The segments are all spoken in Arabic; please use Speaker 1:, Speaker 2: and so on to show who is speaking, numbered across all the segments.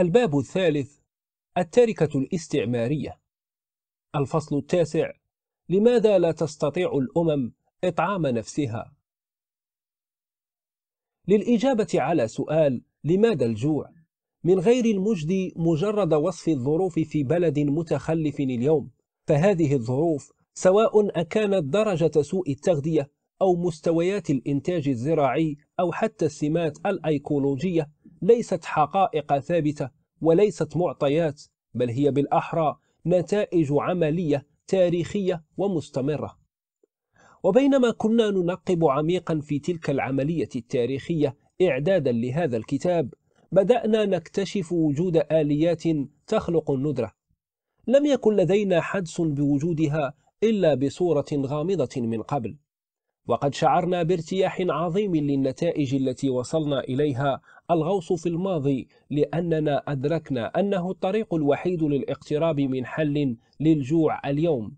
Speaker 1: الباب الثالث التركة الاستعمارية الفصل التاسع لماذا لا تستطيع الأمم إطعام نفسها؟ للإجابة على سؤال لماذا الجوع؟ من غير المجدي مجرد وصف الظروف في بلد متخلف اليوم فهذه الظروف سواء أكانت درجة سوء التغذية أو مستويات الإنتاج الزراعي أو حتى السمات الأيكولوجية ليست حقائق ثابتة وليست معطيات بل هي بالأحرى نتائج عملية تاريخية ومستمرة وبينما كنا ننقب عميقا في تلك العملية التاريخية إعدادا لهذا الكتاب بدأنا نكتشف وجود آليات تخلق الندرة لم يكن لدينا حدس بوجودها إلا بصورة غامضة من قبل وقد شعرنا بارتياح عظيم للنتائج التي وصلنا إليها الغوص في الماضي لأننا أدركنا أنه الطريق الوحيد للاقتراب من حل للجوع اليوم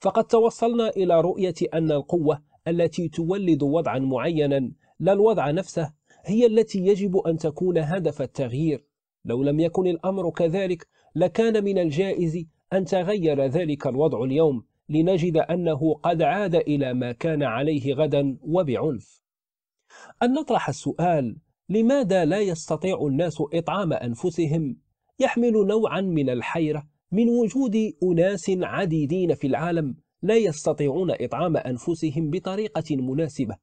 Speaker 1: فقد توصلنا إلى رؤية أن القوة التي تولد وضعا معينا لا الوضع نفسه هي التي يجب أن تكون هدف التغيير لو لم يكن الأمر كذلك لكان من الجائز أن تغير ذلك الوضع اليوم لنجد أنه قد عاد إلى ما كان عليه غدا وبعنف أن نطرح السؤال لماذا لا يستطيع الناس إطعام أنفسهم يحمل نوعا من الحيرة من وجود أناس عديدين في العالم لا يستطيعون إطعام أنفسهم بطريقة مناسبة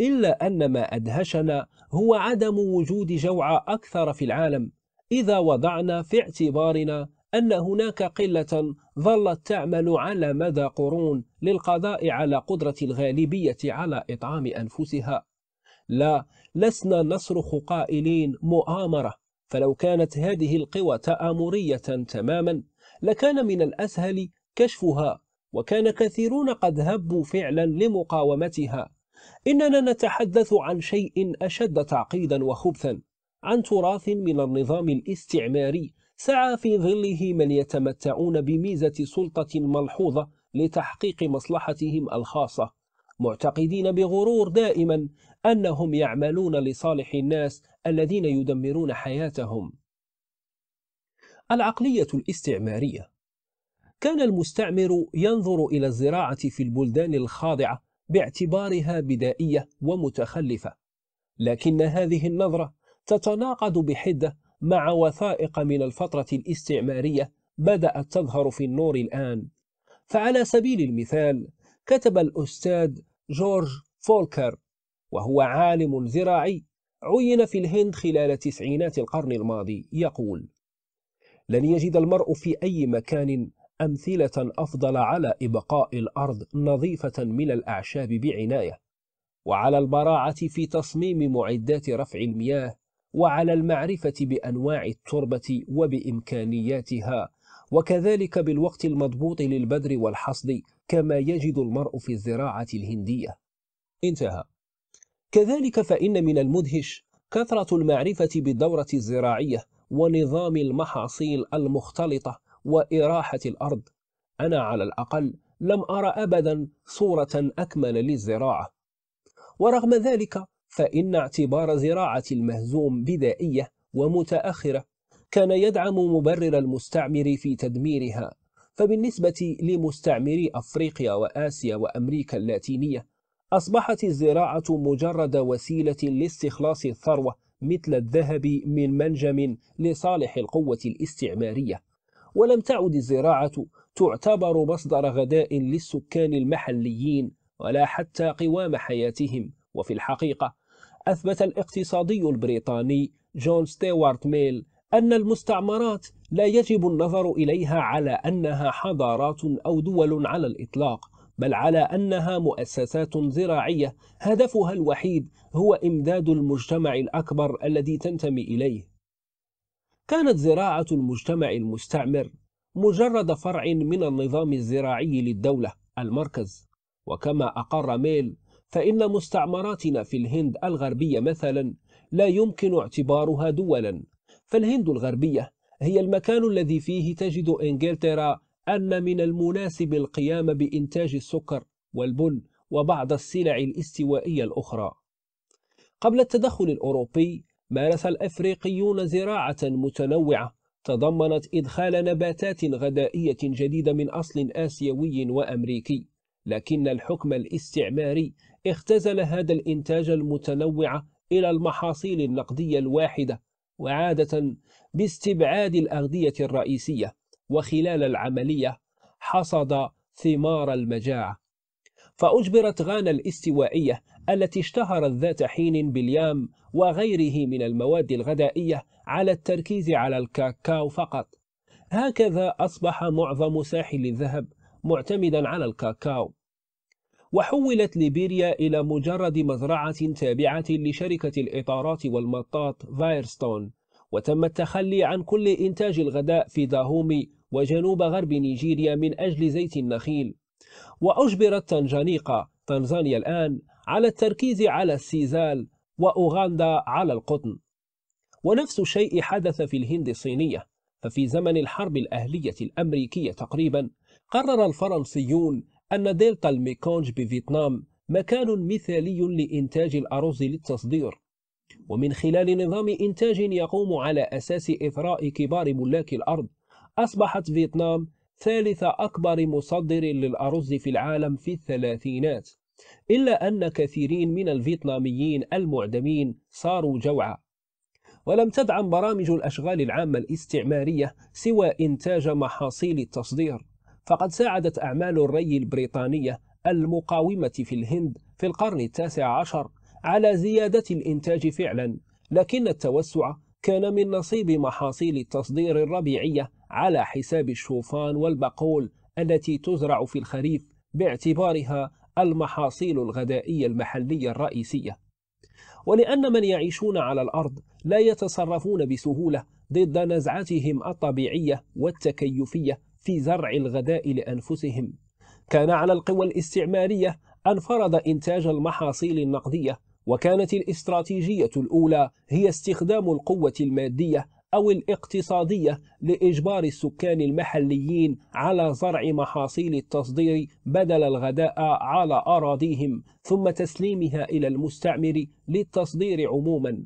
Speaker 1: إلا أن ما أدهشنا هو عدم وجود جوع أكثر في العالم إذا وضعنا في اعتبارنا أن هناك قلة ظلت تعمل على مدى قرون للقضاء على قدرة الغالبية على إطعام أنفسها لا لسنا نصرخ قائلين مؤامرة فلو كانت هذه القوى تآمرية تماما لكان من الأسهل كشفها وكان كثيرون قد هبوا فعلا لمقاومتها إننا نتحدث عن شيء أشد تعقيدا وخبثا عن تراث من النظام الاستعماري سعى في ظله من يتمتعون بميزة سلطة ملحوظة لتحقيق مصلحتهم الخاصة معتقدين بغرور دائما أنهم يعملون لصالح الناس الذين يدمرون حياتهم العقلية الاستعمارية كان المستعمر ينظر إلى الزراعة في البلدان الخاضعة باعتبارها بدائية ومتخلفة لكن هذه النظرة تتناقض بحدة مع وثائق من الفترة الاستعمارية بدأت تظهر في النور الآن فعلى سبيل المثال كتب الأستاذ جورج فولكر وهو عالم زراعي عين في الهند خلال تسعينات القرن الماضي يقول لن يجد المرء في أي مكان أمثلة أفضل على إبقاء الأرض نظيفة من الأعشاب بعناية وعلى البراعة في تصميم معدات رفع المياه وعلى المعرفة بأنواع التربة وبإمكانياتها وكذلك بالوقت المضبوط للبدر والحصد كما يجد المرء في الزراعة الهندية انتهى كذلك فإن من المدهش كثرة المعرفة بالدورة الزراعية ونظام المحاصيل المختلطة وإراحة الأرض أنا على الأقل لم أرى أبدا صورة أكمل للزراعة ورغم ذلك فإن اعتبار زراعة المهزوم بدائية ومتأخرة كان يدعم مبرر المستعمر في تدميرها فبالنسبة لمستعمري أفريقيا وآسيا وأمريكا اللاتينية أصبحت الزراعة مجرد وسيلة لاستخلاص الثروة مثل الذهب من منجم لصالح القوة الاستعمارية ولم تعد الزراعة تعتبر مصدر غداء للسكان المحليين ولا حتى قوام حياتهم وفي الحقيقة أثبت الاقتصادي البريطاني جون ستيوارت ميل أن المستعمرات لا يجب النظر إليها على أنها حضارات أو دول على الإطلاق بل على أنها مؤسسات زراعية هدفها الوحيد هو إمداد المجتمع الأكبر الذي تنتمي إليه كانت زراعة المجتمع المستعمر مجرد فرع من النظام الزراعي للدولة المركز وكما أقر ميل فإن مستعمراتنا في الهند الغربية مثلا لا يمكن اعتبارها دولا فالهند الغربية هي المكان الذي فيه تجد إنجلترا أن من المناسب القيام بإنتاج السكر والبن وبعض السلع الاستوائية الأخرى قبل التدخل الأوروبي مارس الأفريقيون زراعة متنوعة تضمنت إدخال نباتات غذائية جديدة من أصل آسيوي وأمريكي لكن الحكم الاستعماري اختزل هذا الإنتاج المتنوع إلى المحاصيل النقدية الواحدة وعادة باستبعاد الأغذية الرئيسية وخلال العملية حصد ثمار المجاعة فأجبرت غانا الاستوائية التي اشتهرت ذات حين باليام وغيره من المواد الغذائية على التركيز على الكاكاو فقط هكذا أصبح معظم ساحل الذهب معتمدا على الكاكاو وحولت ليبيريا إلى مجرد مزرعة تابعة لشركة الإطارات والمطاط فايرستون وتم التخلي عن كل إنتاج الغذاء في داهومي وجنوب غرب نيجيريا من أجل زيت النخيل وأجبرت تنجانيقا تنزانيا الآن على التركيز على السيزال وأوغندا على القطن ونفس الشيء حدث في الهند الصينية ففي زمن الحرب الأهلية الأمريكية تقريبا قرر الفرنسيون أن دلتا الميكونج بفيتنام مكان مثالي لإنتاج الأرز للتصدير ومن خلال نظام إنتاج يقوم على أساس إثراء كبار ملاك الأرض أصبحت فيتنام ثالث أكبر مصدر للأرز في العالم في الثلاثينات إلا أن كثيرين من الفيتناميين المعدمين صاروا جوعا ولم تدعم برامج الأشغال العامة الاستعمارية سوى إنتاج محاصيل التصدير فقد ساعدت أعمال الري البريطانية المقاومة في الهند في القرن التاسع عشر على زيادة الإنتاج فعلا لكن التوسع كان من نصيب محاصيل التصدير الربيعية على حساب الشوفان والبقول التي تزرع في الخريف باعتبارها المحاصيل الغذائية المحلية الرئيسية ولأن من يعيشون على الأرض لا يتصرفون بسهولة ضد نزعتهم الطبيعية والتكيفية في زرع الغداء لأنفسهم كان على القوى الاستعمارية أن فرض إنتاج المحاصيل النقدية وكانت الاستراتيجية الأولى هي استخدام القوة المادية أو الاقتصادية لإجبار السكان المحليين على زرع محاصيل التصدير بدل الغداء على أراضيهم ثم تسليمها إلى المستعمر للتصدير عموماً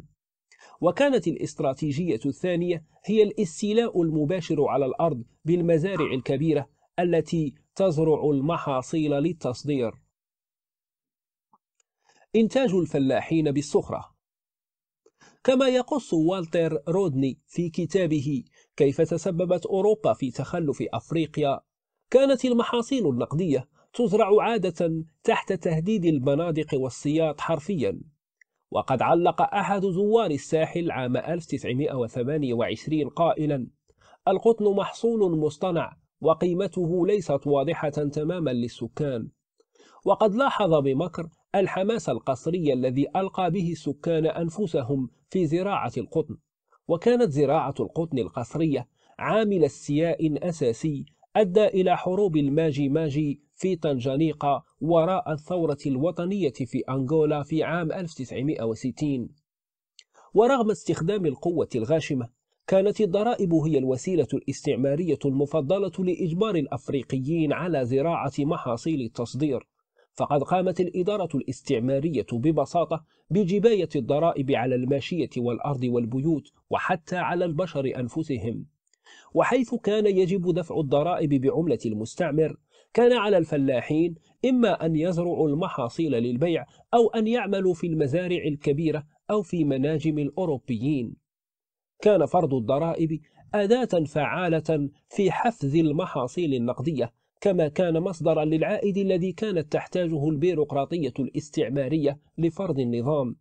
Speaker 1: وكانت الاستراتيجية الثانية هي الاستيلاء المباشر على الأرض بالمزارع الكبيرة التي تزرع المحاصيل للتصدير إنتاج الفلاحين بالسخرة كما يقص والتر رودني في كتابه كيف تسببت أوروبا في تخلف أفريقيا كانت المحاصيل النقدية تزرع عادة تحت تهديد البنادق والسياط حرفيا وقد علق أحد زوار الساحل عام 1928 قائلا القطن محصول مصطنع وقيمته ليست واضحة تماما للسكان وقد لاحظ بمكر الحماس القصري الذي ألقى به السكان أنفسهم في زراعة القطن وكانت زراعة القطن القصرية عامل استياء أساسي أدى إلى حروب الماجي ماجي في تنجانيقا وراء الثورة الوطنية في أنغولا في عام 1960 ورغم استخدام القوة الغاشمة كانت الضرائب هي الوسيلة الاستعمارية المفضلة لإجبار الأفريقيين على زراعة محاصيل التصدير فقد قامت الإدارة الاستعمارية ببساطة بجباية الضرائب على الماشية والأرض والبيوت وحتى على البشر أنفسهم وحيث كان يجب دفع الضرائب بعملة المستعمر كان على الفلاحين إما أن يزرعوا المحاصيل للبيع أو أن يعملوا في المزارع الكبيرة أو في مناجم الأوروبيين كان فرض الضرائب أداة فعالة في حفز المحاصيل النقدية كما كان مصدرا للعائد الذي كانت تحتاجه البيروقراطية الاستعمارية لفرض النظام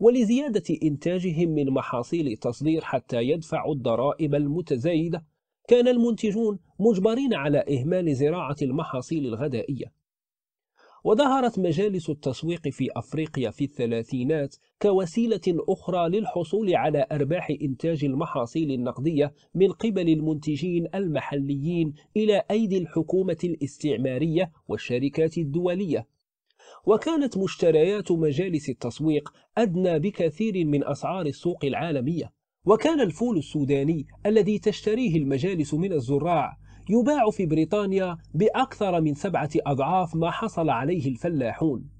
Speaker 1: ولزيادة إنتاجهم من محاصيل تصدير حتى يدفعوا الضرائب المتزايدة كان المنتجون مجبرين على إهمال زراعة المحاصيل الغذائية وظهرت مجالس التسويق في أفريقيا في الثلاثينات كوسيلة أخرى للحصول على أرباح إنتاج المحاصيل النقدية من قبل المنتجين المحليين إلى أيدي الحكومة الاستعمارية والشركات الدولية وكانت مشتريات مجالس التسويق أدنى بكثير من أسعار السوق العالمية وكان الفول السوداني الذي تشتريه المجالس من الزراع يباع في بريطانيا بأكثر من سبعة أضعاف ما حصل عليه الفلاحون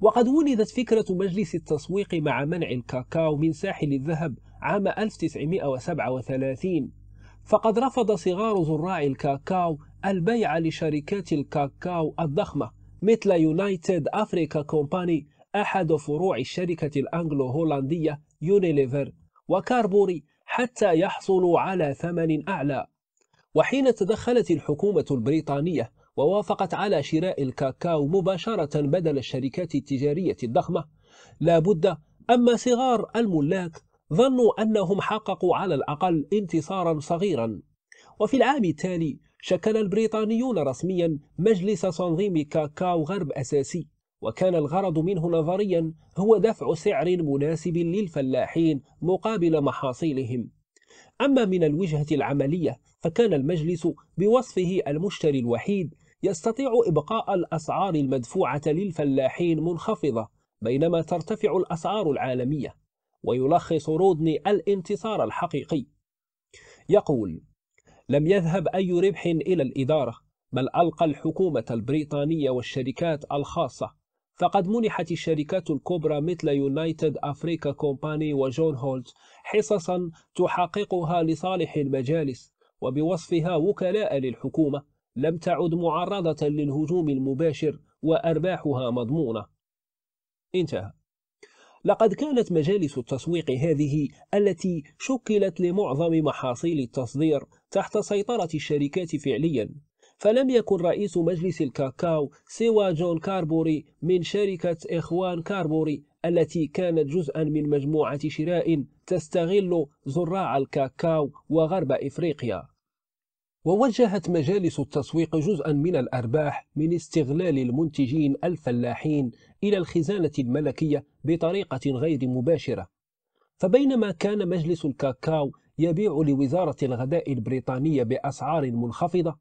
Speaker 1: وقد ولدت فكرة مجلس التسويق مع منع الكاكاو من ساحل الذهب عام 1937 فقد رفض صغار زراع الكاكاو البيع لشركات الكاكاو الضخمة مثل يونايتد أفريكا كومباني أحد فروع الشركة الأنجلو هولندية يونيليفر وكاربوري حتى يحصلوا على ثمن أعلى وحين تدخلت الحكومة البريطانية ووافقت على شراء الكاكاو مباشرة بدل الشركات التجارية الضخمة لا بد أما صغار الملاك ظنوا أنهم حققوا على الأقل انتصارا صغيرا وفي العام التالي شكل البريطانيون رسميا مجلس تنظيم كاكاو غرب أساسي وكان الغرض منه نظريا هو دفع سعر مناسب للفلاحين مقابل محاصيلهم أما من الوجهة العملية فكان المجلس بوصفه المشتري الوحيد يستطيع إبقاء الأسعار المدفوعة للفلاحين منخفضة بينما ترتفع الأسعار العالمية ويلخص رودني الانتصار الحقيقي يقول لم يذهب أي ربح إلى الإدارة بل ألقى الحكومة البريطانية والشركات الخاصة فقد منحت الشركات الكبرى مثل يونايتد أفريكا كومباني وجون هولت حصصا تحققها لصالح المجالس وبوصفها وكلاء للحكومة لم تعد معرضة للهجوم المباشر وأرباحها مضمونة انتهى لقد كانت مجالس التسويق هذه التي شكلت لمعظم محاصيل التصدير تحت سيطرة الشركات فعليا فلم يكن رئيس مجلس الكاكاو سوى جون كاربوري من شركة إخوان كاربوري التي كانت جزءا من مجموعة شراء تستغل زراع الكاكاو وغرب إفريقيا ووجهت مجالس التسويق جزءا من الأرباح من استغلال المنتجين الفلاحين إلى الخزانة الملكية بطريقة غير مباشرة فبينما كان مجلس الكاكاو يبيع لوزارة الغذاء البريطانية بأسعار منخفضة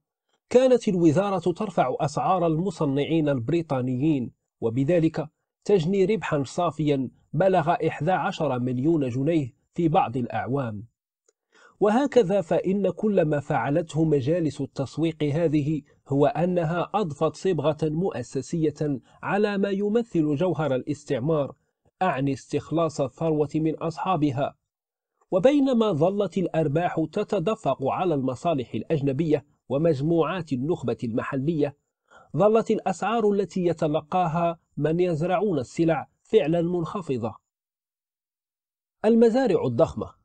Speaker 1: كانت الوزارة ترفع أسعار المصنعين البريطانيين وبذلك تجني ربحا صافيا بلغ 11 مليون جنيه في بعض الأعوام وهكذا فإن كل ما فعلته مجالس التسويق هذه هو أنها أضفت صبغة مؤسسية على ما يمثل جوهر الاستعمار أعني استخلاص الثروة من أصحابها وبينما ظلت الأرباح تتدفق على المصالح الأجنبية ومجموعات النخبة المحلية ظلت الأسعار التي يتلقاها من يزرعون السلع فعلا منخفضة المزارع الضخمة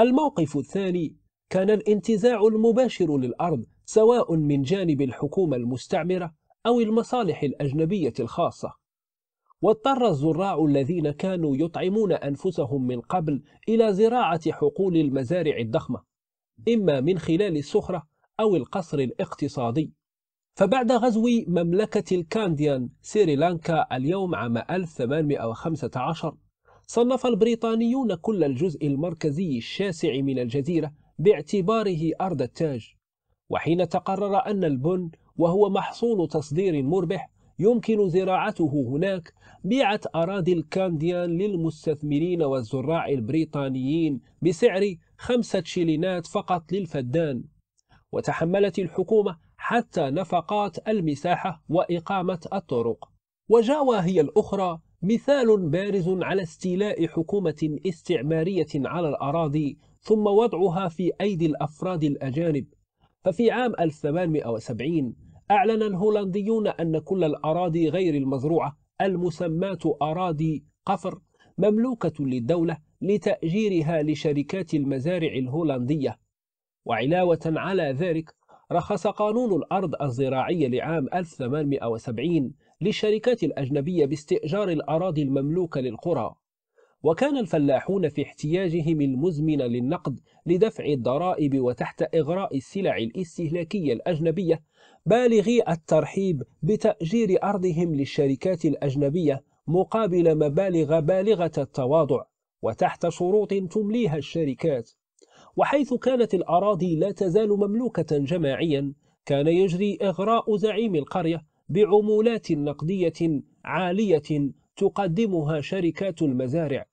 Speaker 1: الموقف الثاني كان الانتزاع المباشر للأرض سواء من جانب الحكومة المستعمرة أو المصالح الأجنبية الخاصة واضطر الزراع الذين كانوا يطعمون أنفسهم من قبل إلى زراعة حقول المزارع الضخمة إما من خلال السخرة أو القصر الاقتصادي فبعد غزو مملكة الكانديان سريلانكا اليوم عام 1815 صنف البريطانيون كل الجزء المركزي الشاسع من الجزيرة باعتباره أرض التاج وحين تقرر أن البن وهو محصول تصدير مربح يمكن زراعته هناك بيعت أراضي الكانديان للمستثمرين والزراع البريطانيين بسعر خمسة شيلينات فقط للفدان وتحملت الحكومة حتى نفقات المساحة وإقامة الطرق وجاوا هي الأخرى مثال بارز على استيلاء حكومة استعمارية على الأراضي ثم وضعها في أيدي الأفراد الأجانب ففي عام 1870 أعلن الهولنديون أن كل الأراضي غير المزروعة المسماة أراضي قفر مملوكة للدولة لتأجيرها لشركات المزارع الهولندية وعلاوة على ذلك رخص قانون الأرض الزراعية لعام 1870 للشركات الأجنبية باستئجار الأراضي المملوكة للقرى وكان الفلاحون في احتياجهم المزمن للنقد لدفع الضرائب وتحت إغراء السلع الاستهلاكية الأجنبية بالغي الترحيب بتأجير أرضهم للشركات الأجنبية مقابل مبالغ بالغة التواضع وتحت شروط تمليها الشركات وحيث كانت الأراضي لا تزال مملوكة جماعيا كان يجري إغراء زعيم القرية بعمولات نقدية عالية تقدمها شركات المزارع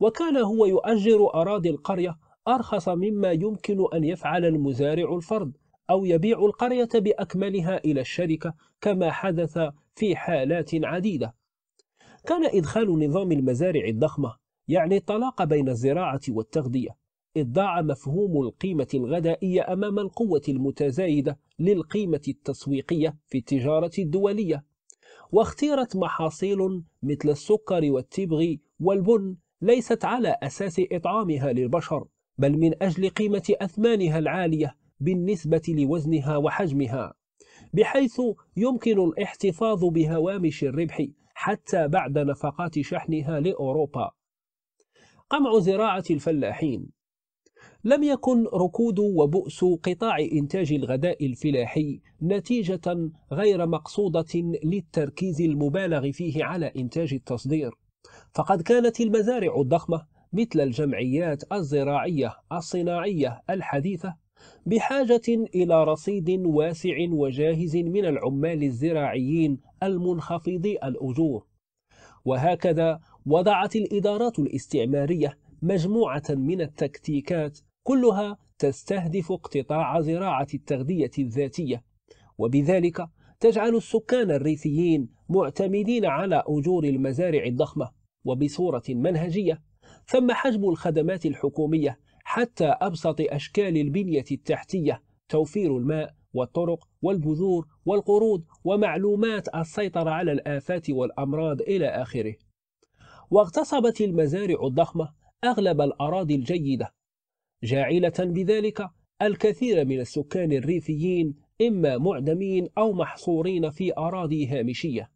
Speaker 1: وكان هو يؤجر أراضي القرية أرخص مما يمكن أن يفعل المزارع الفرد أو يبيع القرية بأكملها إلى الشركة كما حدث في حالات عديدة كان إدخال نظام المزارع الضخمة يعني الطلاق بين الزراعة والتغذية ادعى مفهوم القيمة الغذائية أمام القوة المتزايدة للقيمة التسويقية في التجارة الدولية واختيرت محاصيل مثل السكر والتبغ والبن ليست على أساس إطعامها للبشر بل من أجل قيمة أثمانها العالية بالنسبة لوزنها وحجمها بحيث يمكن الاحتفاظ بهوامش الربح حتى بعد نفقات شحنها لأوروبا قمع زراعة الفلاحين لم يكن ركود وبؤس قطاع إنتاج الغذاء الفلاحي نتيجة غير مقصودة للتركيز المبالغ فيه على إنتاج التصدير فقد كانت المزارع الضخمة مثل الجمعيات الزراعية الصناعية الحديثة بحاجة إلى رصيد واسع وجاهز من العمال الزراعيين المنخفضي الأجور وهكذا وضعت الإدارات الاستعمارية مجموعة من التكتيكات كلها تستهدف اقتطاع زراعة التغذية الذاتية وبذلك تجعل السكان الريفيين معتمدين على أجور المزارع الضخمة وبصورة منهجية ثم حجم الخدمات الحكومية حتى أبسط أشكال البنية التحتية توفير الماء والطرق والبذور والقروض ومعلومات السيطرة على الآفات والأمراض إلى آخره واغتصبت المزارع الضخمة أغلب الأراضي الجيدة جاعلة بذلك الكثير من السكان الريفيين إما معدمين أو محصورين في أراضي هامشية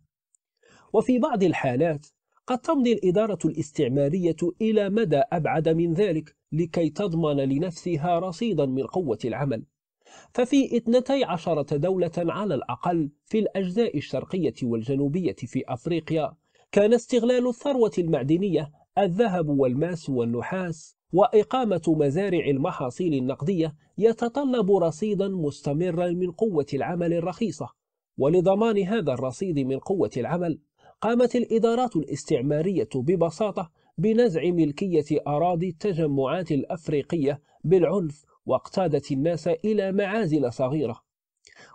Speaker 1: وفي بعض الحالات قد تمضي الإدارة الاستعمارية إلى مدى أبعد من ذلك لكي تضمن لنفسها رصيدا من قوة العمل ففي 12 دولة على الأقل في الأجزاء الشرقية والجنوبية في أفريقيا كان استغلال الثروة المعدنية الذهب والماس والنحاس وإقامة مزارع المحاصيل النقدية يتطلب رصيدا مستمرا من قوة العمل الرخيصة ولضمان هذا الرصيد من قوة العمل قامت الإدارات الاستعمارية ببساطة بنزع ملكية أراضي التجمعات الأفريقية بالعنف واقتادت الناس إلى معازل صغيرة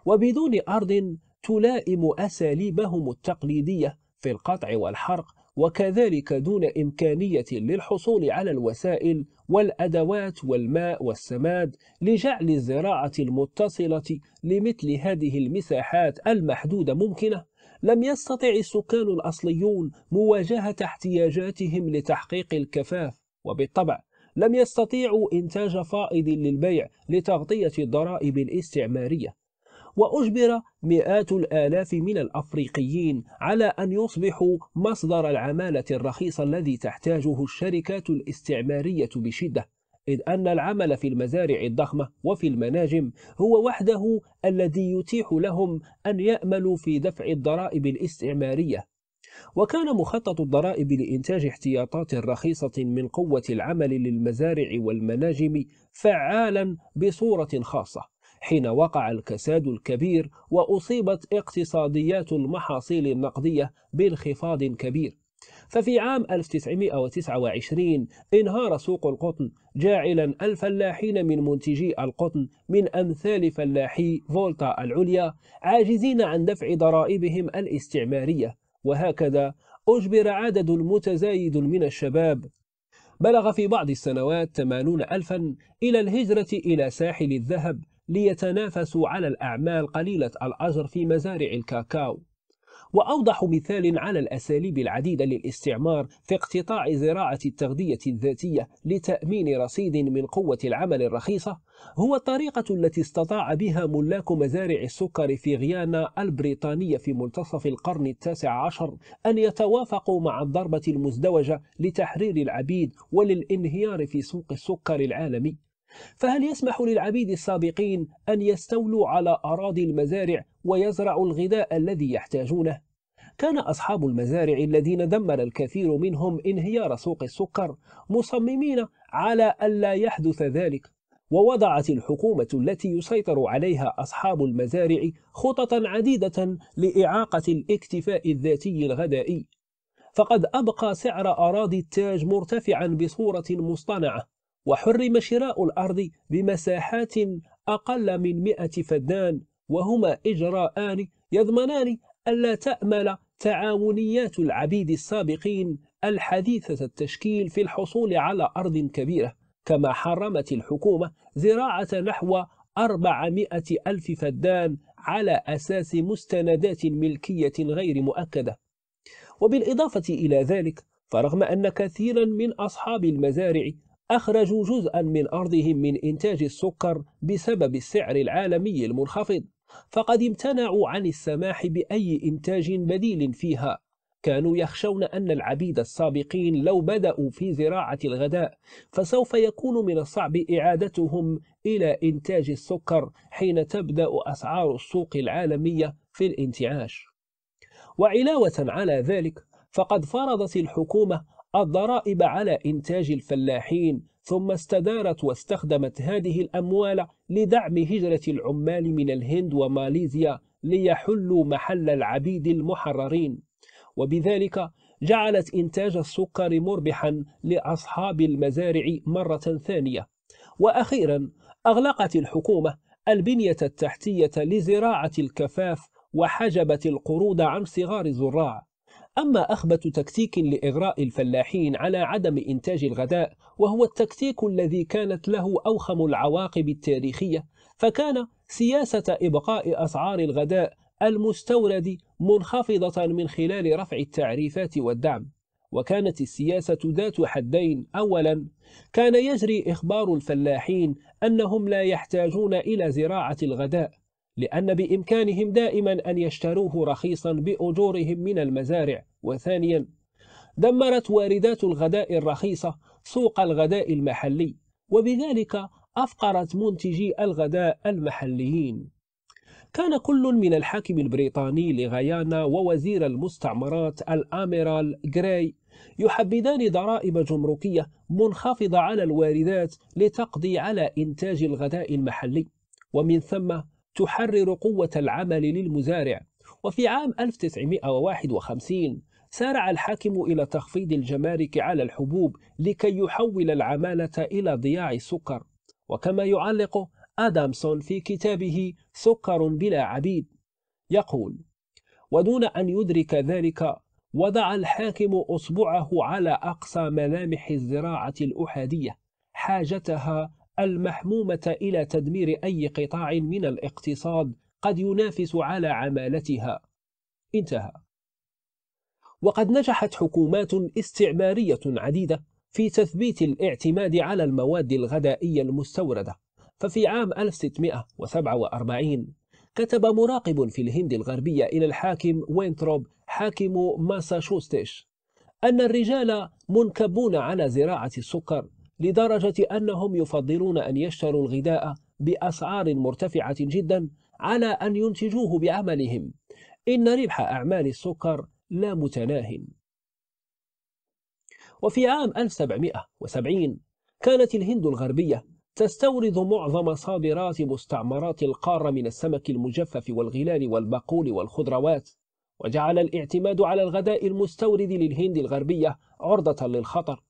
Speaker 1: وبدون أرض تلائم أساليبهم التقليدية في القطع والحرق وكذلك دون إمكانية للحصول على الوسائل والأدوات والماء والسماد لجعل الزراعة المتصلة لمثل هذه المساحات المحدودة ممكنة لم يستطع السكان الأصليون مواجهة احتياجاتهم لتحقيق الكفاف وبالطبع لم يستطيعوا إنتاج فائض للبيع لتغطية الضرائب الاستعمارية وأجبر مئات الآلاف من الأفريقيين على أن يصبحوا مصدر العمالة الرخيص الذي تحتاجه الشركات الاستعمارية بشدة إذ أن العمل في المزارع الضخمة وفي المناجم هو وحده الذي يتيح لهم أن يأملوا في دفع الضرائب الاستعمارية وكان مخطط الضرائب لإنتاج احتياطات رخيصة من قوة العمل للمزارع والمناجم فعالا بصورة خاصة حين وقع الكساد الكبير وأصيبت اقتصاديات المحاصيل النقدية بانخفاض كبير ففي عام 1929 انهار سوق القطن جاعلا الفلاحين من منتجي القطن من أمثال فلاحي فولتا العليا عاجزين عن دفع ضرائبهم الاستعمارية وهكذا أجبر عدد متزايد من الشباب بلغ في بعض السنوات 80 ألفا إلى الهجرة إلى ساحل الذهب ليتنافسوا على الأعمال قليلة الأجر في مزارع الكاكاو وأوضح مثال على الأساليب العديدة للاستعمار في اقتطاع زراعة التغذية الذاتية لتأمين رصيد من قوة العمل الرخيصة هو الطريقة التي استطاع بها ملاك مزارع السكر في غيانا البريطانية في منتصف القرن التاسع عشر أن يتوافقوا مع الضربة المزدوجة لتحرير العبيد وللانهيار في سوق السكر العالمي فهل يسمح للعبيد السابقين أن يستولوا على أراضي المزارع ويزرعوا الغذاء الذي يحتاجونه؟ كان أصحاب المزارع الذين دمر الكثير منهم انهيار سوق السكر مصممين على ألا يحدث ذلك ووضعت الحكومة التي يسيطر عليها أصحاب المزارع خططا عديدة لإعاقة الاكتفاء الذاتي الغذائي فقد أبقى سعر أراضي التاج مرتفعا بصورة مصطنعة وحرم شراء الأرض بمساحات أقل من 100 فدان وهما إجراءان يضمنان ألا تأمل تعاونيات العبيد السابقين الحديثة التشكيل في الحصول على أرض كبيرة كما حرمت الحكومة زراعة نحو 400 ألف فدان على أساس مستندات ملكية غير مؤكدة وبالإضافة إلى ذلك فرغم أن كثيرا من أصحاب المزارع أخرجوا جزءا من أرضهم من إنتاج السكر بسبب السعر العالمي المنخفض فقد امتنعوا عن السماح بأي إنتاج بديل فيها كانوا يخشون أن العبيد السابقين لو بدأوا في زراعة الغداء فسوف يكون من الصعب إعادتهم إلى إنتاج السكر حين تبدأ أسعار السوق العالمية في الانتعاش وعلاوة على ذلك فقد فرضت الحكومة الضرائب على إنتاج الفلاحين ثم استدارت واستخدمت هذه الأموال لدعم هجرة العمال من الهند وماليزيا ليحلوا محل العبيد المحررين وبذلك جعلت إنتاج السكر مربحا لأصحاب المزارع مرة ثانية وأخيرا أغلقت الحكومة البنية التحتية لزراعة الكفاف وحجبت القروض عن صغار الزراع أما أخبث تكتيك لإغراء الفلاحين على عدم إنتاج الغداء وهو التكتيك الذي كانت له أوخم العواقب التاريخية فكان سياسة إبقاء أسعار الغداء المستورد منخفضة من خلال رفع التعريفات والدعم وكانت السياسة ذات حدين أولا كان يجري إخبار الفلاحين أنهم لا يحتاجون إلى زراعة الغداء لأن بإمكانهم دائما أن يشتروه رخيصا بأجورهم من المزارع وثانيا دمرت واردات الغداء الرخيصة سوق الغداء المحلي وبذلك أفقرت منتجي الغداء المحليين كان كل من الحاكم البريطاني لغيانا ووزير المستعمرات الأميرال غراي يحبدان ضرائب جمركية منخفضة على الواردات لتقضي على إنتاج الغذاء المحلي ومن ثم تحرر قوة العمل للمزارع وفي عام 1951 سارع الحاكم إلى تخفيض الجمارك على الحبوب لكي يحول العمالة إلى ضياع السكر وكما يعلق آدامسون في كتابه سكر بلا عبيد يقول ودون أن يدرك ذلك وضع الحاكم أصبعه على أقصى ملامح الزراعة الأحادية حاجتها المحمومة إلى تدمير أي قطاع من الاقتصاد قد ينافس على عمالتها انتهى وقد نجحت حكومات استعمارية عديدة في تثبيت الاعتماد على المواد الغذائية المستوردة ففي عام 1647 كتب مراقب في الهند الغربية إلى الحاكم وينتروب حاكم ماساشوستش أن الرجال منكبون على زراعة السكر لدرجة أنهم يفضلون أن يشتروا الغذاء بأسعار مرتفعة جدا على أن ينتجوه بعملهم إن ربح أعمال السكر لا متناه وفي عام 1770 كانت الهند الغربية تستورد معظم صادرات مستعمرات القارة من السمك المجفف والغلال والبقول والخضروات وجعل الاعتماد على الغذاء المستورد للهند الغربية عرضة للخطر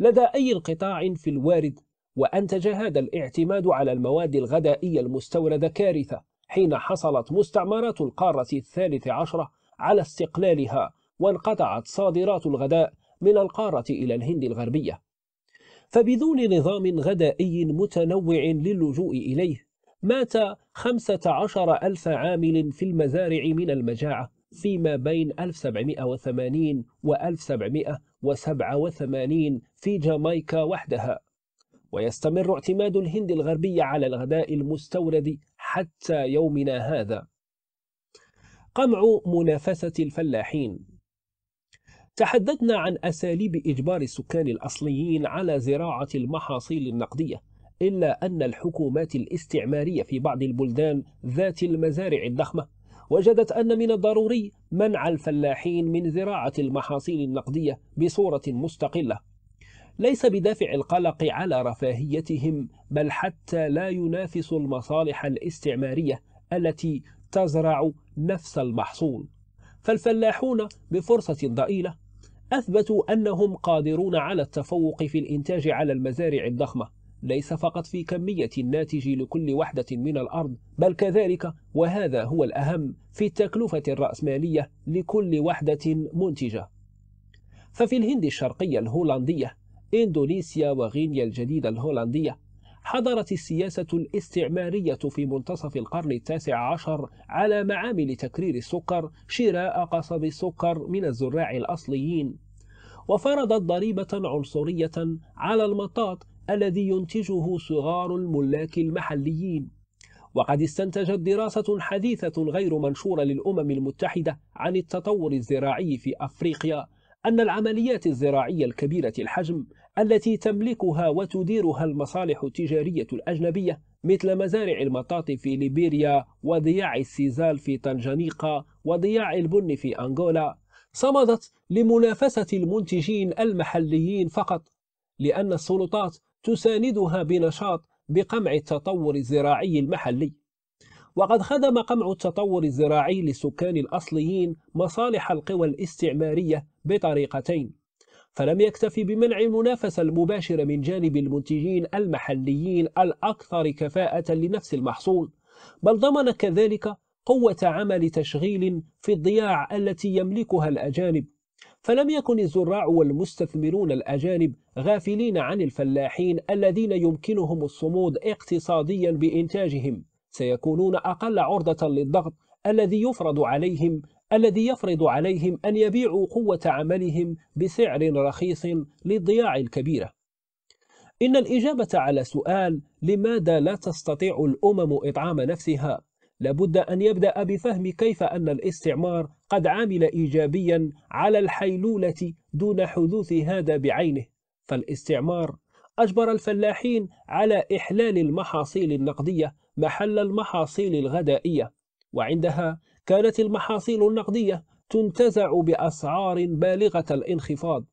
Speaker 1: لدى أي انقطاع في الوارد وأنتج هذا الاعتماد على المواد الغذائية المستوردة كارثة حين حصلت مستعمرات القارة الثالث عشرة على استقلالها وانقطعت صادرات الغذاء من القارة إلى الهند الغربية فبدون نظام غذائي متنوع للجوء إليه مات 15 ألف عامل في المزارع من المجاعة فيما بين 1780 و 1700 وثمانين في جامايكا وحدها ويستمر اعتماد الهند الغربية على الغذاء المستورد حتى يومنا هذا قمع منافسة الفلاحين تحدثنا عن أساليب إجبار السكان الأصليين على زراعة المحاصيل النقدية إلا أن الحكومات الاستعمارية في بعض البلدان ذات المزارع الضخمة وجدت أن من الضروري منع الفلاحين من زراعة المحاصيل النقدية بصورة مستقلة ليس بدافع القلق على رفاهيتهم بل حتى لا ينافسوا المصالح الاستعمارية التي تزرع نفس المحصول فالفلاحون بفرصة ضئيلة أثبتوا أنهم قادرون على التفوق في الإنتاج على المزارع الضخمة ليس فقط في كمية الناتج لكل وحدة من الأرض بل كذلك وهذا هو الأهم في التكلفة الرأسمالية لكل وحدة منتجة ففي الهند الشرقية الهولندية إندونيسيا وغينيا الجديدة الهولندية حضرت السياسة الاستعمارية في منتصف القرن التاسع عشر على معامل تكرير السكر شراء قصب السكر من الزراع الأصليين وفرضت ضريبة عنصرية على المطاط الذي ينتجه صغار الملاك المحليين وقد استنتجت دراسة حديثة غير منشورة للأمم المتحدة عن التطور الزراعي في أفريقيا أن العمليات الزراعية الكبيرة الحجم التي تملكها وتديرها المصالح التجارية الأجنبية مثل مزارع المطاط في ليبيريا وضياع السيزال في تنجانيقا وضياع البن في أنغولا صمدت لمنافسة المنتجين المحليين فقط لأن السلطات تساندها بنشاط بقمع التطور الزراعي المحلي وقد خدم قمع التطور الزراعي للسكان الأصليين مصالح القوى الاستعمارية بطريقتين فلم يكتف بمنع المنافسة المباشرة من جانب المنتجين المحليين الأكثر كفاءة لنفس المحصول بل ضمن كذلك قوة عمل تشغيل في الضياع التي يملكها الأجانب فلم يكن الزراع والمستثمرون الأجانب غافلين عن الفلاحين الذين يمكنهم الصمود اقتصاديا بإنتاجهم سيكونون أقل عرضة للضغط الذي يفرض عليهم الذي يفرض عليهم أن يبيعوا قوة عملهم بسعر رخيص للضياع الكبيرة إن الإجابة على سؤال لماذا لا تستطيع الأمم إطعام نفسها لابد أن يبدأ بفهم كيف أن الاستعمار قد عمل إيجابيا على الحيلولة دون حدوث هذا بعينه فالاستعمار أجبر الفلاحين على إحلال المحاصيل النقدية محل المحاصيل الغذائية وعندها كانت المحاصيل النقدية تنتزع بأسعار بالغة الانخفاض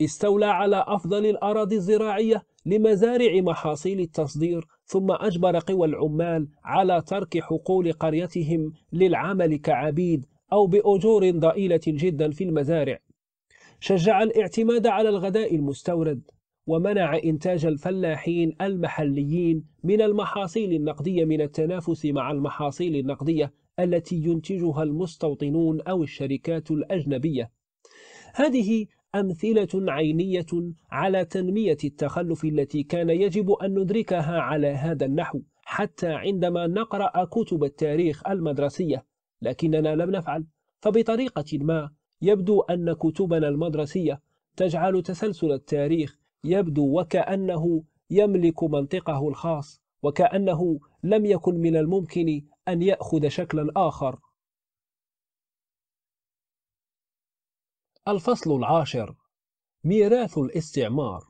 Speaker 1: استولى على أفضل الأراضي الزراعية لمزارع محاصيل التصدير ثم أجبر قوى العمال على ترك حقول قريتهم للعمل كعبيد أو بأجور ضئيلة جدا في المزارع شجع الاعتماد على الغذاء المستورد ومنع إنتاج الفلاحين المحليين من المحاصيل النقدية من التنافس مع المحاصيل النقدية التي ينتجها المستوطنون أو الشركات الأجنبية هذه أمثلة عينية على تنمية التخلف التي كان يجب أن ندركها على هذا النحو حتى عندما نقرأ كتب التاريخ المدرسية لكننا لم نفعل فبطريقة ما يبدو أن كتبنا المدرسية تجعل تسلسل التاريخ يبدو وكأنه يملك منطقه الخاص وكأنه لم يكن من الممكن أن يأخذ شكلا آخر الفصل العاشر ميراث الاستعمار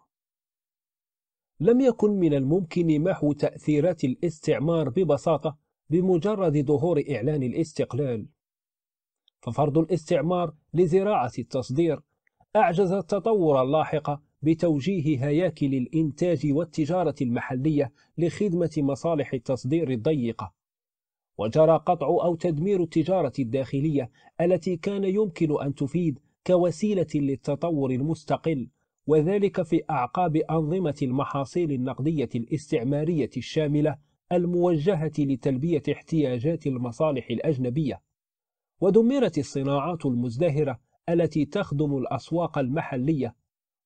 Speaker 1: لم يكن من الممكن محو تأثيرات الاستعمار ببساطة بمجرد ظهور إعلان الاستقلال ففرض الاستعمار لزراعة التصدير أعجز التطور اللاحق بتوجيه هياكل الإنتاج والتجارة المحلية لخدمة مصالح التصدير الضيقة وجرى قطع أو تدمير التجارة الداخلية التي كان يمكن أن تفيد كوسيلة للتطور المستقل وذلك في أعقاب أنظمة المحاصيل النقدية الاستعمارية الشاملة الموجهة لتلبية احتياجات المصالح الأجنبية ودمرت الصناعات المزدهرة التي تخدم الأسواق المحلية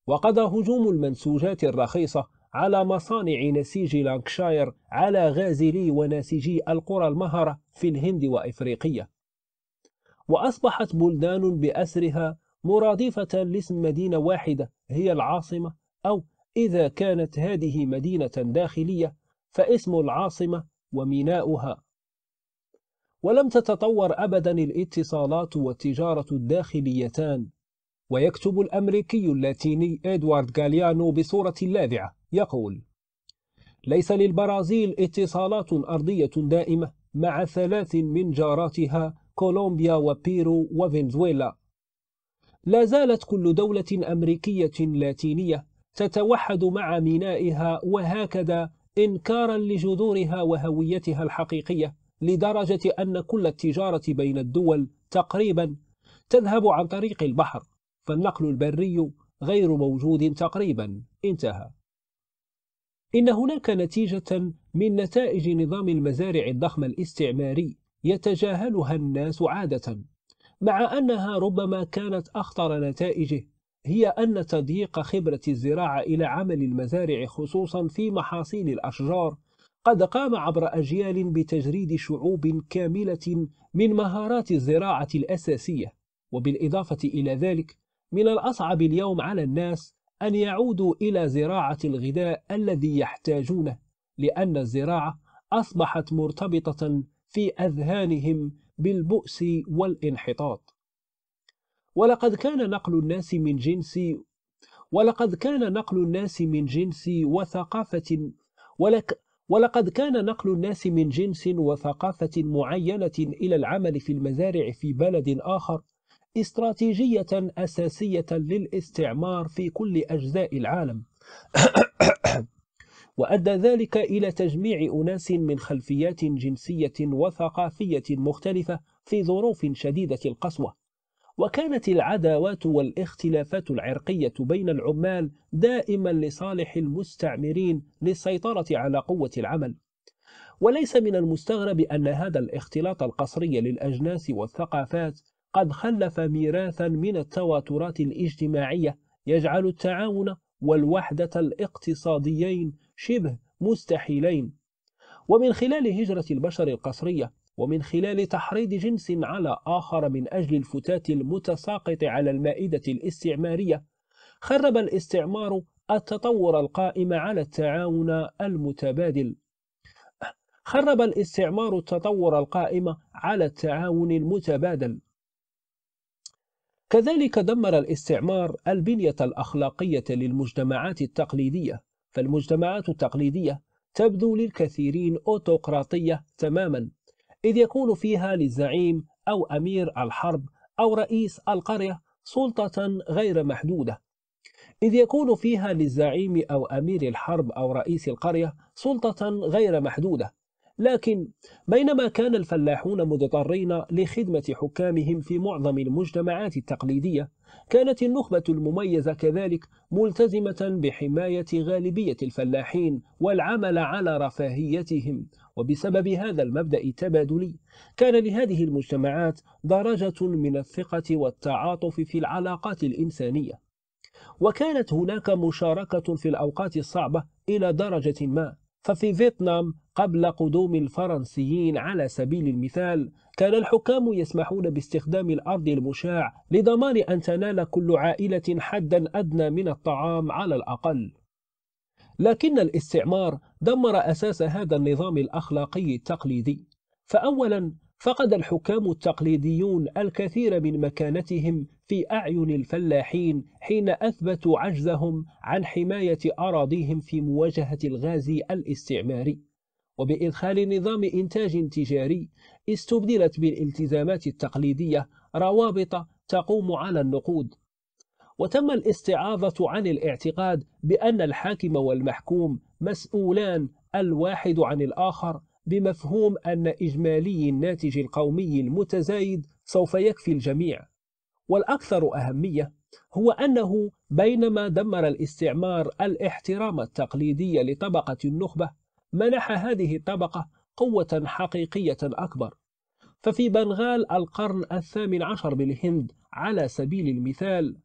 Speaker 1: وقضى هجوم المنسوجات الرخيصة على مصانع نسيج لانكشاير على غازلي وناسجي القرى المهرة في الهند وإفريقيا وأصبحت بلدان بأسرها مرادفة لاسم مدينة واحدة هي العاصمة أو إذا كانت هذه مدينة داخلية فاسم العاصمة وميناؤها ولم تتطور أبدا الاتصالات والتجارة الداخليتان ويكتب الأمريكي اللاتيني إدوارد غاليانو بصورة لاذعة يقول ليس للبرازيل اتصالات أرضية دائمة مع ثلاث من جاراتها كولومبيا وبيرو وفنزويلا لا زالت كل دولة أمريكية لاتينية تتوحد مع مينائها وهكذا إنكارا لجذورها وهويتها الحقيقية لدرجة أن كل التجارة بين الدول تقريبا تذهب عن طريق البحر فالنقل البري غير موجود تقريبا انتهى إن هناك نتيجة من نتائج نظام المزارع الضخم الاستعماري يتجاهلها الناس عادة مع أنها ربما كانت أخطر نتائجه هي أن تضييق خبرة الزراعة إلى عمل المزارع خصوصا في محاصيل الأشجار قد قام عبر أجيال بتجريد شعوب كاملة من مهارات الزراعة الأساسية وبالإضافة إلى ذلك من الأصعب اليوم على الناس أن يعودوا إلى زراعة الغذاء الذي يحتاجونه لأن الزراعة أصبحت مرتبطة في أذهانهم بالبؤس والانحطاط ولقد كان نقل الناس من جنس ولقد كان نقل الناس من جنس وثقافة ولك ولقد كان نقل الناس من جنس وثقافة معينة إلى العمل في المزارع في بلد آخر استراتيجية أساسية للاستعمار في كل أجزاء العالم وأدى ذلك إلى تجميع أناس من خلفيات جنسية وثقافية مختلفة في ظروف شديدة القسوة وكانت العداوات والاختلافات العرقية بين العمال دائما لصالح المستعمرين للسيطرة على قوة العمل وليس من المستغرب أن هذا الاختلاط القصري للأجناس والثقافات قد خلف ميراثا من التواترات الاجتماعية يجعل التعاون والوحدة الاقتصاديين شبه مستحيلين ومن خلال هجرة البشر القصرية ومن خلال تحريض جنس على آخر من أجل الفتات المتساقط على المائدة الاستعمارية خرب الاستعمار التطور القائم على التعاون المتبادل خرب الاستعمار التطور القائم على التعاون المتبادل كذلك دمر الاستعمار البنية الأخلاقية للمجتمعات التقليدية فالمجتمعات التقليدية تبدو للكثيرين أوتوقراطية تماما إذ يكون فيها للزعيم أو أمير الحرب أو رئيس القرية سلطة غير محدودة إذ يكون فيها للزعيم أو أمير الحرب أو رئيس القرية سلطة غير محدودة لكن بينما كان الفلاحون مضطرين لخدمة حكامهم في معظم المجتمعات التقليدية كانت النخبة المميزة كذلك ملتزمة بحماية غالبية الفلاحين والعمل على رفاهيتهم وبسبب هذا المبدأ التبادلي كان لهذه المجتمعات درجة من الثقة والتعاطف في العلاقات الإنسانية وكانت هناك مشاركة في الأوقات الصعبة إلى درجة ما ففي فيتنام قبل قدوم الفرنسيين على سبيل المثال كان الحكام يسمحون باستخدام الأرض المشاع لضمان أن تنال كل عائلة حدا أدنى من الطعام على الأقل لكن الاستعمار دمر أساس هذا النظام الأخلاقي التقليدي فأولا فقد الحكام التقليديون الكثير من مكانتهم في أعين الفلاحين حين أثبتوا عجزهم عن حماية أراضيهم في مواجهة الغاز الاستعماري وبإدخال نظام إنتاج تجاري استبدلت بالالتزامات التقليدية روابط تقوم على النقود وتم الاستعاضة عن الاعتقاد بأن الحاكم والمحكوم مسؤولان الواحد عن الآخر بمفهوم أن إجمالي الناتج القومي المتزايد سوف يكفي الجميع والأكثر أهمية هو أنه بينما دمر الاستعمار الاحترام التقليدي لطبقة النخبة منح هذه الطبقة قوة حقيقية أكبر ففي بنغال القرن الثامن عشر بالهند على سبيل المثال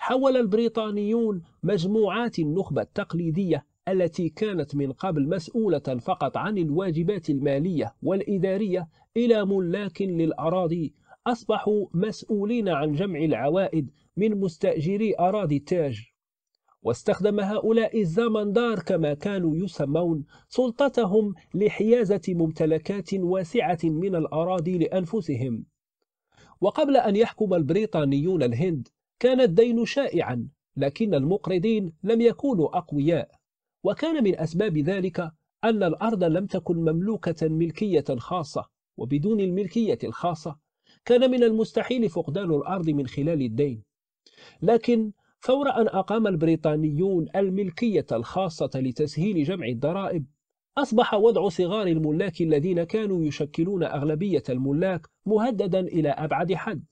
Speaker 1: حول البريطانيون مجموعات النخبة التقليدية التي كانت من قبل مسؤولة فقط عن الواجبات المالية والإدارية إلى ملاك للأراضي أصبحوا مسؤولين عن جمع العوائد من مستأجري أراضي التاج واستخدم هؤلاء الزمندار كما كانوا يسمون سلطتهم لحيازة ممتلكات واسعة من الأراضي لأنفسهم وقبل أن يحكم البريطانيون الهند كان الدين شائعا لكن المقرضين لم يكونوا أقوياء وكان من أسباب ذلك أن الأرض لم تكن مملوكة ملكية خاصة وبدون الملكية الخاصة كان من المستحيل فقدان الأرض من خلال الدين لكن فور أن أقام البريطانيون الملكية الخاصة لتسهيل جمع الضرائب أصبح وضع صغار الملاك الذين كانوا يشكلون أغلبية الملاك مهددا إلى أبعد حد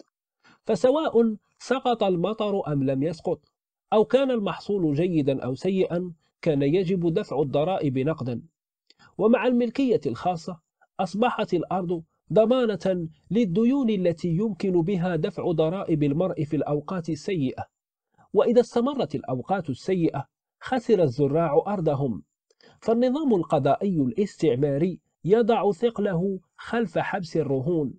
Speaker 1: فسواء سقط المطر أم لم يسقط أو كان المحصول جيدا أو سيئا كان يجب دفع الضرائب نقدا ومع الملكية الخاصة أصبحت الأرض ضمانة للديون التي يمكن بها دفع ضرائب المرء في الأوقات السيئة وإذا استمرت الأوقات السيئة خسر الزراع أرضهم فالنظام القضائي الاستعماري يضع ثقله خلف حبس الرهون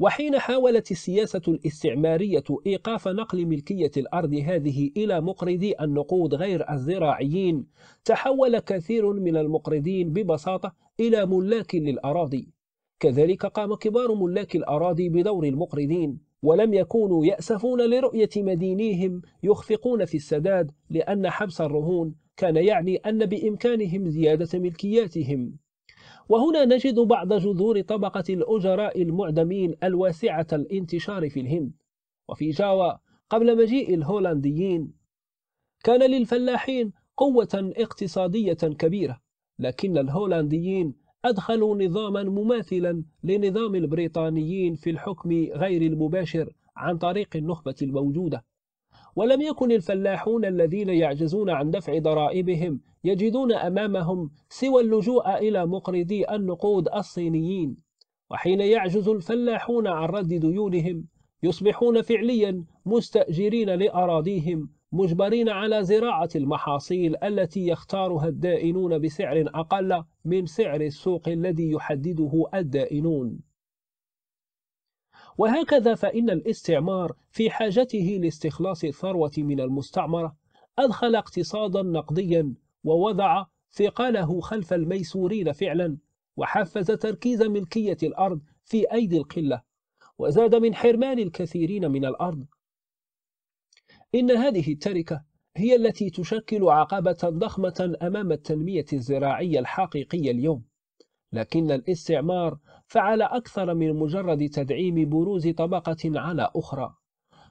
Speaker 1: وحين حاولت السياسة الاستعمارية إيقاف نقل ملكية الأرض هذه إلى مقرضي النقود غير الزراعيين، تحول كثير من المقرضين ببساطة إلى ملاك للأراضي، كذلك قام كبار ملاك الأراضي بدور المقرضين، ولم يكونوا يأسفون لرؤية مدينيهم يخفقون في السداد لأن حبس الرهون كان يعني أن بإمكانهم زيادة ملكياتهم وهنا نجد بعض جذور طبقة الأجراء المعدمين الواسعة الانتشار في الهند وفي جاوا قبل مجيء الهولنديين كان للفلاحين قوة اقتصادية كبيرة لكن الهولنديين أدخلوا نظاما مماثلا لنظام البريطانيين في الحكم غير المباشر عن طريق النخبة الموجودة ولم يكن الفلاحون الذين يعجزون عن دفع ضرائبهم يجدون أمامهم سوى اللجوء إلى مقرضي النقود الصينيين وحين يعجز الفلاحون عن رد ديونهم يصبحون فعليا مستأجرين لأراضيهم مجبرين على زراعة المحاصيل التي يختارها الدائنون بسعر أقل من سعر السوق الذي يحدده الدائنون وهكذا فإن الاستعمار في حاجته لاستخلاص الثروة من المستعمرة أدخل اقتصادا نقديا ووضع ثقله خلف الميسورين فعلا وحفز تركيز ملكية الأرض في أيدي القلة وزاد من حرمان الكثيرين من الأرض إن هذه التركة هي التي تشكل عقبة ضخمة أمام التنمية الزراعية الحقيقية اليوم لكن الاستعمار فعل أكثر من مجرد تدعيم بروز طبقة على أخرى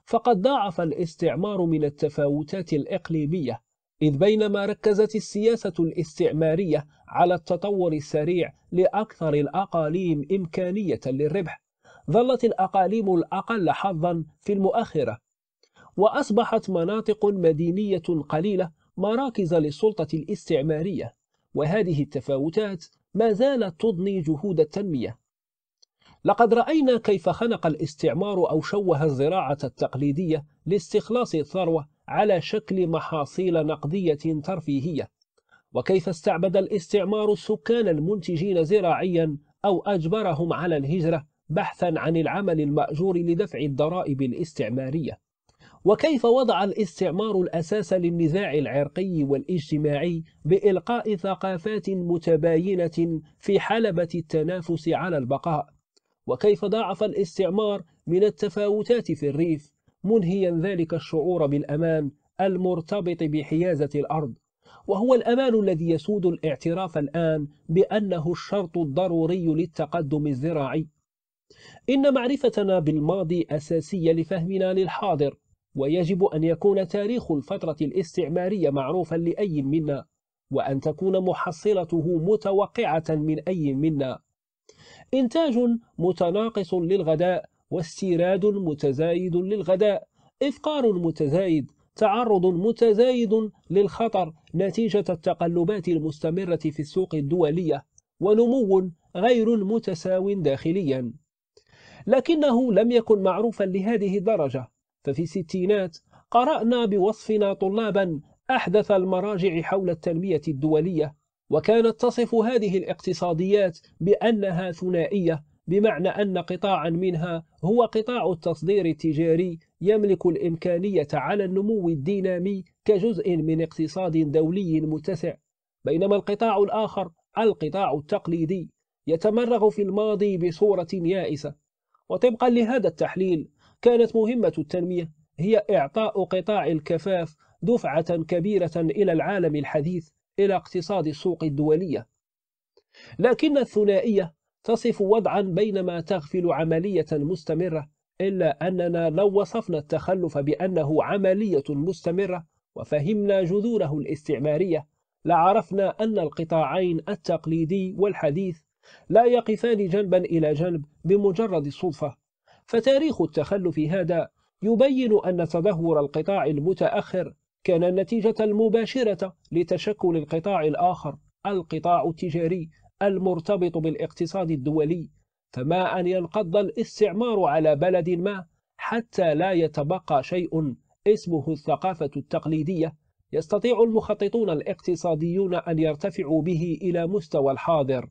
Speaker 1: فقد ضاعف الاستعمار من التفاوتات الإقليمية إذ بينما ركزت السياسة الاستعمارية على التطور السريع لأكثر الأقاليم إمكانية للربح ظلت الأقاليم الأقل حظا في المؤخرة وأصبحت مناطق مدينية قليلة مراكز للسلطة الاستعمارية وهذه التفاوتات ما زالت تضني جهود التنمية لقد رأينا كيف خنق الاستعمار أو شوه الزراعة التقليدية لاستخلاص الثروة على شكل محاصيل نقدية ترفيهية وكيف استعبد الاستعمار السكان المنتجين زراعيا أو أجبرهم على الهجرة بحثا عن العمل المأجور لدفع الضرائب الاستعمارية وكيف وضع الاستعمار الأساس للنزاع العرقي والاجتماعي بإلقاء ثقافات متباينة في حلبة التنافس على البقاء وكيف ضاعف الاستعمار من التفاوتات في الريف منهيا ذلك الشعور بالأمان المرتبط بحيازة الأرض وهو الأمان الذي يسود الاعتراف الآن بأنه الشرط الضروري للتقدم الزراعي إن معرفتنا بالماضي أساسية لفهمنا للحاضر ويجب أن يكون تاريخ الفترة الاستعمارية معروفا لأي منا وأن تكون محصلته متوقعة من أي منا إنتاج متناقص للغداء واستيراد متزايد للغداء إفقار متزايد تعرض متزايد للخطر نتيجة التقلبات المستمرة في السوق الدولية ونمو غير متساو داخليا لكنه لم يكن معروفا لهذه الدرجة ففي الستينات قرأنا بوصفنا طلابا أحدث المراجع حول التنمية الدولية وكانت تصف هذه الاقتصاديات بأنها ثنائية بمعنى أن قطاعا منها هو قطاع التصدير التجاري يملك الإمكانية على النمو الدينامي كجزء من اقتصاد دولي متسع بينما القطاع الآخر القطاع التقليدي يتمرغ في الماضي بصورة يائسة وطبقا لهذا التحليل كانت مهمة التنمية هي إعطاء قطاع الكفاف دفعة كبيرة إلى العالم الحديث إلى اقتصاد السوق الدولية لكن الثنائية تصف وضعا بينما تغفل عملية مستمرة إلا أننا لو وصفنا التخلف بأنه عملية مستمرة وفهمنا جذوره الاستعمارية لعرفنا أن القطاعين التقليدي والحديث لا يقفان جنبا إلى جنب بمجرد الصدفة فتاريخ التخلف هذا يبين أن تدهور القطاع المتأخر كان النتيجة المباشرة لتشكل القطاع الآخر القطاع التجاري المرتبط بالاقتصاد الدولي فما أن ينقض الاستعمار على بلد ما حتى لا يتبقى شيء اسمه الثقافة التقليدية يستطيع المخططون الاقتصاديون أن يرتفعوا به إلى مستوى الحاضر